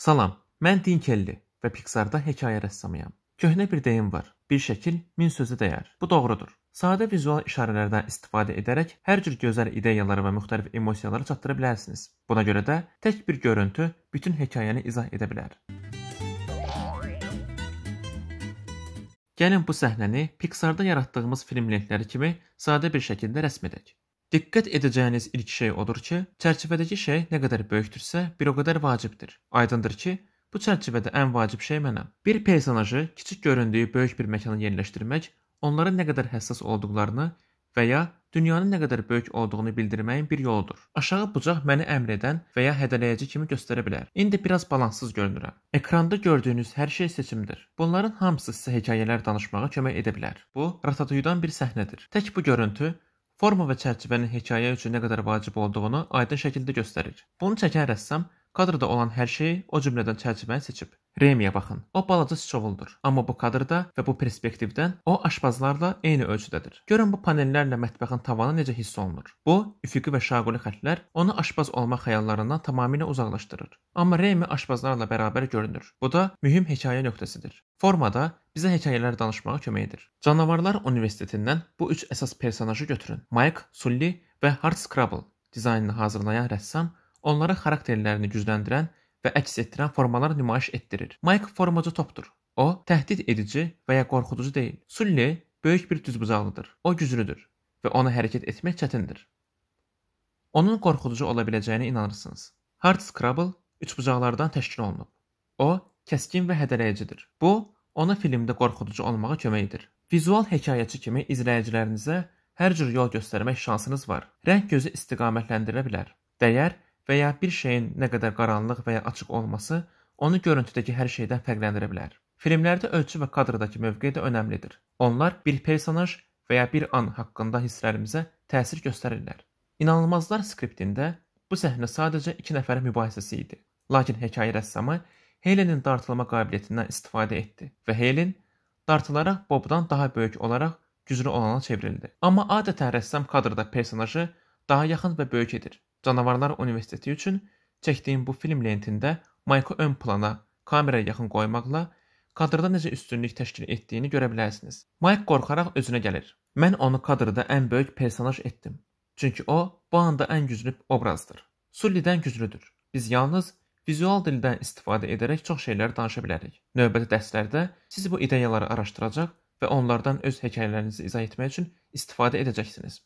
Salam, mən Dinkelli və Pixarda hekayə rəssamıyam. Köhnə bir deyim var. Bir şəkil min sözə dəyər. Bu doğrudur. Sadə vizual işarələrdən istifadə edərək hər cür gözəl ideyaları və müxtəlif emosiyaları çatdıra bilərsiniz. Buna görə də tək bir görüntü bütün hekayəni izah edə bilər. Gəlin bu səhnəni Pixarda yaratdığımız film lentləri kimi sadə bir şəkildə rəsm edək. Diqqət edəcəyiniz ilk şey odur ki, çərçivədəki şey nə qədər böyükdürsə, bir o qədər vacibdir. Aydındır ki, bu çərçivədə ən vacib şey mənəm. Bir personajı kiçik göründüyü böyük bir məkana yerləşdirmək, onların nə qədər həssas olduqlarını və ya dünyanın nə qədər böyük olduğunu bildirməyin bir yoludur. Aşağı bucaq məni əmr edən və ya hədələyici kimi göstərə bilər. İndi biraz balanssız görünürəm. Ekranda gördüyünüz hər şey seçimdir. Bunların hamısı sizə hekayələr danışmağa kömək edə bilər. Bu, Ratatouille-dan bir səhnədir. Tək bu görüntü Forma və çərçivənin hekayə üçün nə qədər vacib olduğunu aydın şəkildə göstərir. Bunu çəkən rəssam kadrda olan hər şeyi, o cümlədən çərçivəni seçib. Remiyə baxın. O balaca sıçovuldur. Amma bu kadrda və bu perspektivdən o aşpazlarla eyni ölçüdədir. Görün bu panellərlə mətbəxin tavanı necə hiss olunur. Bu üfüqi və şaquli xəttlər onu aşpaz olmaq xəyallarından tamamilə uzaqlaşdırır. Amma Remi aşpazlarla bərabər görünür. Bu da mühüm hekayə nöqtəsidir. Formada bizə hekayələr danışmağa kömək edir. Canavarlar Universitetindən bu üç əsas personajı götürün. Mike, Sully və Hart Scrabble dizaynını hazırlayan rəssam onlara xarakterlərini gücləndirən və əks etdirən formalar nümayiş etdirir. Mike formacı topdur. O təhdid edici və ya qorxuducu deyil. Sulli böyük bir düzbucaqlıdır. O güclüdür və ona hərəkət etmək çətindir. Onun qorxuducu ola biləcəyinə inanırsınız. Hard Scrabble üçbucaqlardan təşkil olunub. O kəskin və hədələyicidir. Bu ona filmdə qorxuducu olmağa kömək edir. Vizual hekayəçi kimi izləyicilərinizə hər cür yol göstərmək şansınız var. Rəng gözü istiqamətləndirə bilər. Dəyər və ya bir şeyin nə qədər qaranlıq və ya açıq olması onu görüntüdəki hər şeydən fərqləndirə bilər. Filmlərdə ölçü və kadrdakı mövqe də önəmlidir. Onlar bir personaj və ya bir an haqqında hisslərimizə təsir göstərirlər. İnanılmazlar skriptində bu səhnə sadəcə iki nəfərin mübahisəsi idi. Lakin hekayə rəssamı Helenin dartılma qabiliyyətindən istifadə etdi və Helen dartılaraq Bobdan daha böyük olaraq güclü olana çevrildi. Amma adətən rəssam kadrda personajı daha yaxın və böyük edir. Canavarlar Universiteti üçün çəkdiyim bu film lentində Maykı ön plana, kameraya yaxın qoymaqla kadrda necə üstünlük təşkil etdiyini görə bilərsiniz. Mayk qorxaraq özünə gəlir. Mən onu kadrda ən böyük personaj etdim. Çünki o bu anda ən güclü obrazdır. Sullidən güclüdür. Biz yalnız vizual dildən istifadə edərək çox şeylər danışa bilərik. Növbəti dərslərdə siz bu ideyaları araşdıracaq və onlardan öz hekayələrinizi izah etmək üçün istifadə edəcəksiniz.